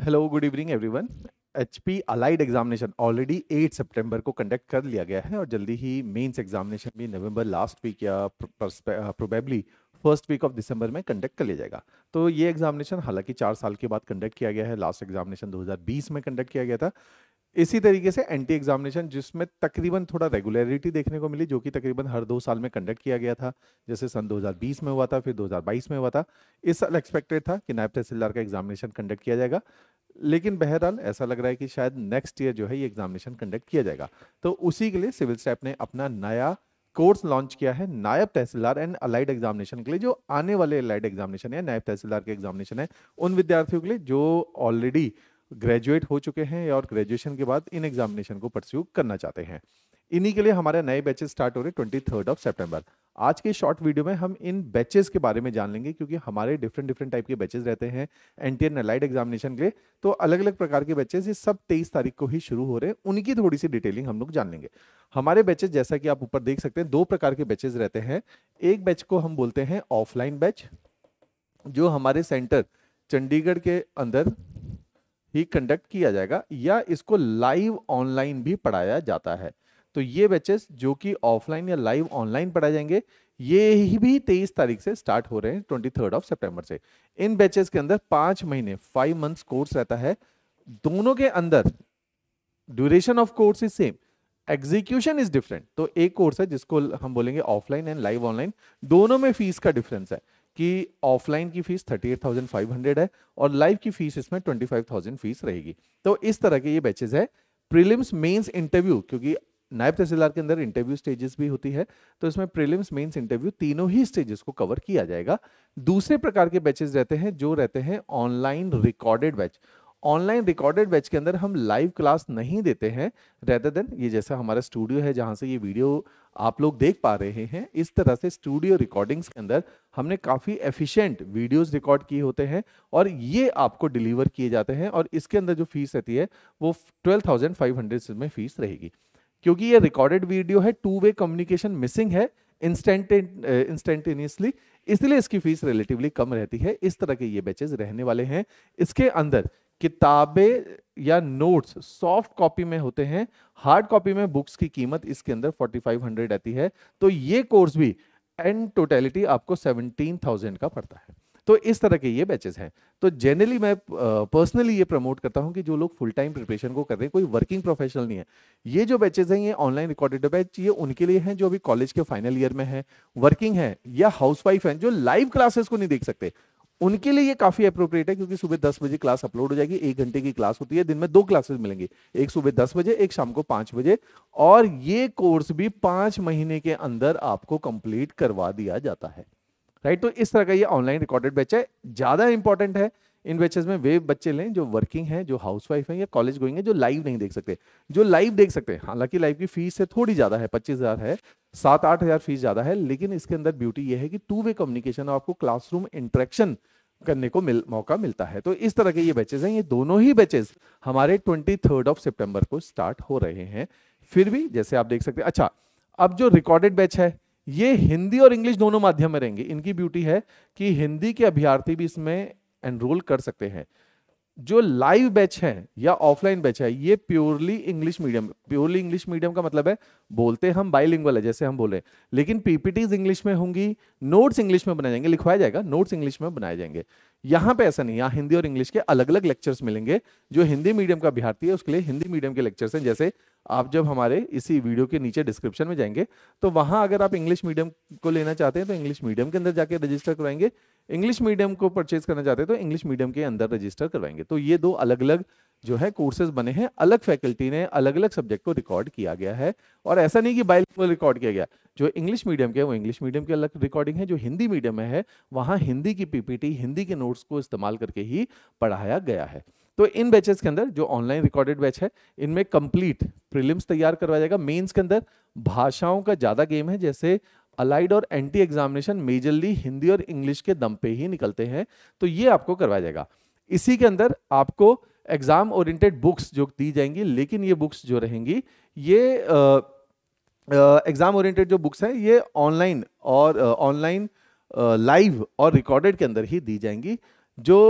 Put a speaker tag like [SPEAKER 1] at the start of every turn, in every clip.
[SPEAKER 1] hello good evening everyone HP allied examination already 8 सितंबर को conduct कर लिया गया है और जल्दी ही मेंस एग्जामिनेशन भी नवंबर लास्ट वीक या प्रोबेबली फर्स्ट वीक ऑफ दिसंबर में कंडक्ट कर लिया जाएगा तो ये एग्जामिनेशन हालांकि चार साल के बाद कंडक्ट किया गया है लास्ट एग्जामिनेशन 2020 में कंडक्ट किया गया था इसी तरीके से एंटी एग्जामिनेशन जिसमें तकरीबन थोड़ा रेगुलरिटी देखने को मिली जो कि तकरीबन हर दो साल में कंडक्ट किया गया था जैसे सन 2020 में हुआ था फिर 2022 में हुआ था इस साल एक्सपेक्टेड था कि नायब तहसीलदार का एग्जामिनेशन कंडक्ट किया जाएगा लेकिन बहरहाल ऐसा लग रहा है कि शायद नेक्स्ट ईयर जो है ये एग्जामिनेशन कंडक्ट किया जाएगा तो उसी के लिए सिविल स्टेप ने अपना नया कोर्स लॉन्च किया है नायब तहसीलदार एंड अलाइड एग्जामिनेशन के लिए जो आने वाले अलाइड एग्जामिनेशन है नायब तहसीलदार के एग्जामिनेशन है उन विद्यार्थियों के लिए जो ऑलरेडी ग्रेजुएट हो चुके हैं और ग्रेजुएशन के बाद इन एग्जामिनेशन को परस्यू करना चाहते हैं इन्हीं के लिए हमारे नए बैचेस स्टार्ट हो रहे ट्वेंटी ऑफ सेप्टेम्बर आज के शॉर्ट वीडियो में हम इन बैचेस के बारे में जान लेंगे क्योंकि हमारे डिफरेंट डिफरेंट टाइप के बैचेस रहते हैं एनटीएन अलाइड एग्जामिनेशन के लिए तो अलग अलग प्रकार के बैचेस ये सब तेईस तारीख को ही शुरू हो रहे हैं उनकी थोड़ी सी डिटेलिंग हम लोग जान लेंगे हमारे बैचेस जैसा कि आप ऊपर देख सकते हैं दो प्रकार के बैचेस रहते हैं एक बैच को हम बोलते हैं ऑफलाइन बैच जो हमारे सेंटर चंडीगढ़ के अंदर ही कंडक्ट किया जाएगा या इसको लाइव ऑनलाइन भी पढ़ाया जाता है तो ये बैचेस जो कि ऑफलाइन या लाइव ऑनलाइन पढ़ाए जाएंगे ये ही भी तेईस तारीख से स्टार्ट हो रहे हैं ट्वेंटी थर्ड ऑफ सेप्टेम्बर से इन बैचेस के अंदर पांच महीने फाइव मंथ्स कोर्स रहता है दोनों के अंदर duration of course is same execution is different तो एक कोर्स है जिसको हम बोलेंगे ऑफलाइन एंड लाइव ऑनलाइन दोनों में फीस का डिफरेंस है कि ऑफलाइन की फीस 38,500 है और लाइव की फीस इसमें 25,000 फीस रहेगी तो इस तरह के ये बैचेज है प्रीलिम्स मेंस इंटरव्यू क्योंकि नायब तहसीलदार के अंदर इंटरव्यू स्टेजेस भी होती है तो इसमें प्रीलिम्स मेंस इंटरव्यू तीनों ही स्टेजेस को कवर किया जाएगा दूसरे प्रकार के बैचेस रहते हैं जो रहते हैं online recorded batch online recorded batch के अंदर हम लाइव क्लास नहीं देते हैं रेदर देन ये जैसा हमारा स्टूडियो है जहाँ से ये वीडियो आप लोग देख पा रहे हैं इस तरह से स्टूडियो रिकॉर्डिंग्स के अंदर हमने काफ़ी एफिशिएंट वीडियोस रिकॉर्ड किए होते हैं और ये आपको डिलीवर किए जाते हैं और इसके अंदर जो फीस रहती है वो ट्वेल्व में फीस रहेगी क्योंकि ये रिकॉर्डेड वीडियो है टू वे कम्युनिकेशन मिसिंग है इंस्टेंट इंस्टेंटेनियसली इसलिए इसकी फीस रिलेटिवली कम रहती है इस तरह के ये बैचेज रहने वाले हैं इसके अंदर किताबें या नोट्स सॉफ्ट कॉपी में होते हैं हार्ड कॉपी में बुक्स की कीमत इसके अंदर 4500 आती है तो ये कोर्स भी एंड टोटलिटी आपको 17,000 का पड़ता है तो इस तरह के ये बैचेस हैं तो जनरली मैं पर्सनली ये प्रमोट करता हूं कि जो लोग फुल टाइम प्रिपरेशन को कर रहे हैं कोई वर्किंग प्रोफेशनल नहीं है ये जो बैचेस हैं ये ऑनलाइन रिकॉर्डेड बैच ये उनके लिए हैं जो अभी कॉलेज के फाइनल ईयर में है वर्किंग है या हाउसवाइफ है जो लाइव क्लासेस को नहीं देख सकते उनके लिए ये काफी अप्रोप्रिएट है क्योंकि सुबह दस बजे क्लास अपलोड हो जाएगी एक घंटे की क्लास होती है दिन में दो क्लासेस मिलेंगे एक सुबह दस बजे एक शाम को पांच बजे और ये कोर्स भी पांच महीने के अंदर आपको कंप्लीट करवा दिया जाता है राइट तो इस तरह का ये ऑनलाइन रिकॉर्डेड बैच है ज्यादा इंपॉर्टेंट है इन बैचेस में वे बच्चे लें जो वर्किंग हैं जो हाउसवाइफ हैं या कॉलेज गोइंग है जो लाइव नहीं देख सकते जो लाइव देख सकते हैं हालांकि लाइव की फीस से थोड़ी ज़्यादा है पच्चीस हज़ार है सात आठ हज़ार फीस ज़्यादा है लेकिन इसके अंदर ब्यूटी ये है कि टू वे कम्युनिकेशन और आपको क्लासरूम इंटरेक्शन करने को मिल, मौका मिलता है तो इस तरह के ये बैचेज हैं ये दोनों ही बैचेज हमारे ट्वेंटी थर्ड ऑफ सेप्टेम्बर को स्टार्ट हो रहे हैं फिर भी जैसे आप देख सकते अच्छा अब जो रिकॉर्डेड बैच है ये हिंदी और इंग्लिश दोनों माध्यम में रहेंगे इनकी ब्यूटी है कि हिंदी के अभ्यार्थी भी इसमें एनरोल कर सकते हैं जो लाइव बैच है या ऑफलाइन बैच है ये purely English medium purely English medium का मतलब है बोलते हम बाईलिंगुअल है जैसे हम बोले लेकिन पीपीटीज इंग्लिश में होंगी नोट्स इंग्लिश में बनाए जाएंगे लिखवाया जाएगा नोट्स इंग्लिश में बनाए जाएंगे यहाँ पे ऐसा नहीं यहाँ हिंदी और इंग्लिश के अलग अलग लेक्चर्स मिलेंगे जो हिंदी मीडियम का अभ्यार्थी है उसके लिए हिंदी मीडियम के लेक्चर्स हैं जैसे आप जब हमारे इसी वीडियो के नीचे डिस्क्रिप्शन में जाएंगे तो वहां अगर आप इंग्लिश मीडियम को लेना चाहते हैं तो इंग्लिश मीडियम के अंदर जाके रजिस्टर कराएंगे इंग्लिश मीडियम को परचेज करना चाहते हैं तो इंग्लिश मीडियम के अंदर रजिस्टर करवाएंगे तो ये दो अलग अलग जो है कोर्सेज बने हैं अलग फैकल्टी ने अलग अलग सब्जेक्ट को रिकॉर्ड किया गया है और ऐसा नहीं कि बाइलिंगुअल रिकॉर्ड किया गया जो इंग्लिश मीडियम के वो इंग्लिश मीडियम के अलग रिकॉर्डिंग है जो हिंदी मीडियम में है वहाँ हिंदी की पीपीटी हिंदी के नोट्स को इस्तेमाल करके ही पढ़ाया गया है तो इन बैचेस के अंदर जो ऑनलाइन रिकॉर्डेड बैच है इनमें कंप्लीट प्रीलिम्स तैयार करवाया जाएगा मेंस के अंदर भाषाओं का ज्यादा गेम है जैसे अलाइड और एंटी एग्जामिनेशन मेजरली हिंदी और इंग्लिश के दम पे ही निकलते हैं तो ये आपको करवाया जाएगा इसी के अंदर आपको एग्जाम ओरिएंटेड बुक्स जो दी जाएंगी लेकिन ये बुक्स जो रहेंगी ये एग्जाम ओरिएंटेड जो बुक्स हैं ये ऑनलाइन और ऑनलाइन लाइव और रिकॉर्डेड के अंदर ही दी जाएंगी जो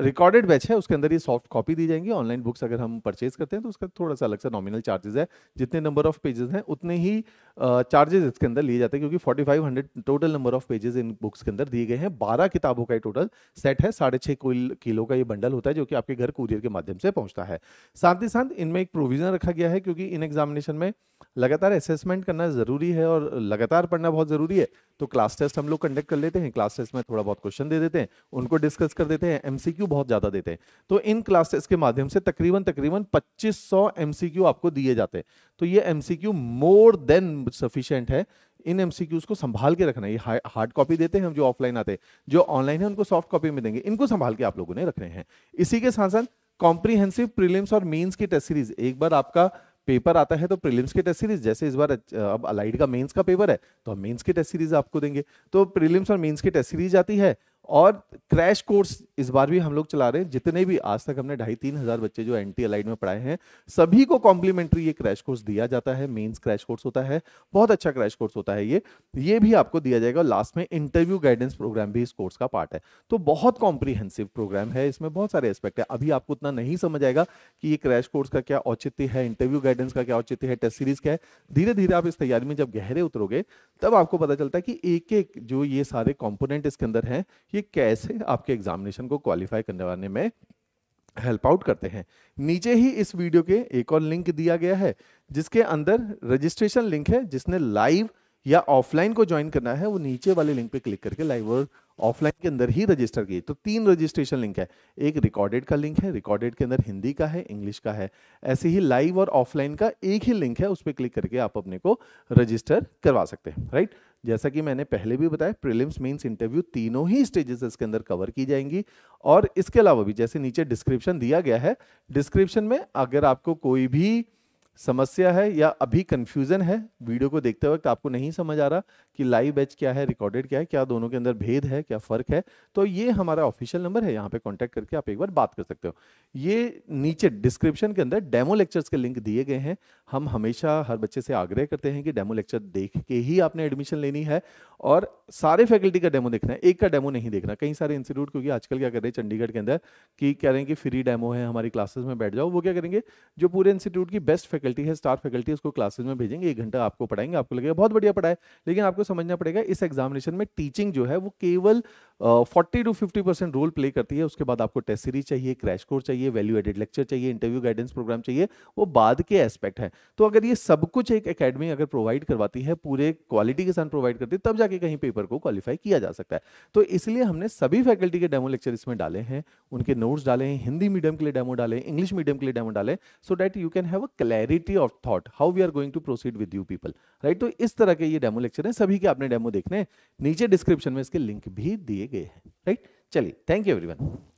[SPEAKER 1] रिकॉर्डेड बैच है उसके अंदर ये सॉफ्ट कॉपी दी जाएंगी ऑनलाइन बुक्स अगर हम परचेज करते हैं तो उसका थोड़ा सा अलग सा नॉमिनल चार्जेस है जितने नंबर ऑफ पेजेस हैं उतने ही चार्जेस इसके अंदर लिए जाते हैं क्योंकि 4500 total number of pages in books के अंदर दिए गए हैं बारह किताबों का टोटल सेट है साढ़े छः किलो का ये बंडल होता है जो कि आपके घर कुरियर के माध्यम से पहुंचता है साथ ही साथ इनमें एक प्रोविजन रखा गया है क्योंकि इन एग्जामिनेशन में लगातार असेसमेंट करना ज़रूरी है और लगातार पढ़ना बहुत ज़रूरी है तो क्लास टेस्ट हम लोग कंडक्ट कर लेते हैं क्लास टेस्ट में थोड़ा बहुत क्वेश्चन दे देते हैं उनको डिस्कस कर देते हैं एमसीक्यू बहुत ज़्यादा देते हैं तो इन क्लास टेस्ट के माध्यम से तकरीबन तकरीबन 2500 एमसीक्यू आपको दिए जाते हैं तो ये एमसीक्यू मोर देन सफिशियंट है इन एमसीक्यूज को संभाल के रखना ये हार्ड कॉपी देते हैं हम जो ऑफलाइन आते हैं जो ऑनलाइन है उनको सॉफ्ट कॉपी में देंगे इनको संभाल के आप लोगों ने रखने हैं इसी के साथ साथ कॉम्प्रीहेंसिव प्रीलिम्स और मीन्स की टेस्ट सीरीज एक बार आपका पेपर आता है तो प्रीलिम्स की टेस्ट सीरीज जैसे इस बार अब अलाइड का मेंस का पेपर है तो हम मेंस की टेस्ट सीरीज आपको देंगे तो प्रीलिम्स और मेंस की टेस्ट सीरीज आती है और क्रैश कोर्स इस बार भी हम लोग चला रहे हैं जितने भी आज तक हमने ढाई तीन हजार बच्चे जो एन टी में पढ़ाए हैं सभी को कॉम्प्लीमेंट्री ये क्रैश कोर्स दिया जाता है मेंस क्रैश कोर्स होता है बहुत अच्छा क्रैश कोर्स होता है ये ये भी आपको दिया जाएगा लास्ट में इंटरव्यू गाइडेंस प्रोग्राम भी इस कोर्स का पार्ट है तो बहुत कॉम्प्रीहेंसिव प्रोग्राम है इसमें बहुत सारे एस्पेक्ट है अभी आपको उतना नहीं समझ आएगा कि ये क्रैश कोर्स का क्या औचित्य है इंटरव्यू गाइडेंस का क्या औचित्य है टेस्ट सीरीज क्या है धीरे धीरे आप इस तैयारी में जब गहरे उतरोगे तब आपको पता चलता है कि एक एक जो ये सारे कॉम्पोनेंट इसके अंदर है ये कैसे आपके एग्जामिनेशन को क्वालिफाई करवाने में हेल्प आउट करते हैं नीचे ही इस वीडियो के एक और लिंक दिया गया है जिसके अंदर रजिस्ट्रेशन लिंक है जिसने लाइव या ऑफलाइन को ज्वाइन करना है वो नीचे वाले लिंक पे क्लिक करके लाइव और ऑफलाइन के अंदर ही रजिस्टर किए तो तीन रजिस्ट्रेशन लिंक है एक रिकॉर्डेड का लिंक है रिकॉर्डेड के अंदर हिंदी का है इंग्लिश का है ऐसे ही लाइव और ऑफलाइन का एक ही लिंक है उस पर क्लिक करके आप अपने को रजिस्टर करवा सकते हैं राइट जैसा कि मैंने पहले भी बताया प्रीलिम्स मेंस इंटरव्यू तीनों ही स्टेजेस इसके अंदर कवर की जाएंगी और इसके अलावा भी जैसे नीचे डिस्क्रिप्शन दिया गया है डिस्क्रिप्शन में अगर आपको कोई भी समस्या है या अभी कंफ्यूजन है वीडियो को देखते वक्त आपको नहीं समझ आ रहा कि लाइव बैच क्या है रिकॉर्डेड क्या है क्या दोनों के अंदर भेद है क्या फ़र्क है तो ये हमारा ऑफिशियल नंबर है यहाँ पे कांटेक्ट करके आप एक बार बात कर सकते हो ये नीचे डिस्क्रिप्शन के अंदर डेमो लेक्चर्स के लिंक दिए गए हैं हम हमेशा हर बच्चे से आग्रह करते हैं कि डेमो लेक्चर देख के ही आपने एडमिशन लेनी है और सारे फैकल्टी का डेमो देखना है एक का डेमो नहीं देखना कई सारे इंस्टीट्यूट क्योंकि आजकल क्या कर रहे हैं चंडीगढ़ के अंदर कि कह रहे हैं कि फ्री डेमो है हमारी क्लासेस में बैठ जाओ वो क्या करेंगे जो पूरे इंस्टीट्यूट की बेस्ट फैकल्टी है स्टाफ फैकल्टी उसको क्लासेज में भेजेंगे एक घंटा आपको पढ़ाएंगे आपको लगेगा बहुत बढ़िया पढ़ाए लेकिन आपको समझना पड़ेगा इस एग्जामिनेशन में टीचिंग जो है वो केवल forty to fifty percent role play करती है उसके बाद आपको टेस्ट सीरीज चाहिए क्रैश कोर्स चाहिए वैल्यू एडेड लेक्चर चाहिए इंटरव्यू गाइडेंस प्रोग्राम चाहिए वो बाद के एस्पेक्ट है तो अगर ये सब कुछ एक अकेडमी अगर प्रोवाइड करवाती है पूरे क्वालिटी के साथ प्रोवाइड करती है तब जाके कहीं पेपर को क्वालिफाई किया जा सकता है तो इसलिए हमने सभी फैकल्टी के डेमो लेक्चर इसमें डाले हैं उनके नोट्स डाले हैं हिंदी मीडियम के लिए डेमो डाले इंग्लिश मीडियम के लिए डेमो डाले so that you can have a clarity clarity of thought how we are going to proceed with you people right तो इस तरह के ये डेमो लेक्चर है सभी के आपने डेमो देखने नीचे डिस्क्रिप्शन में इसके लिंक भी दिए गए हैं राइट चलिए थैंक यू एवरीवन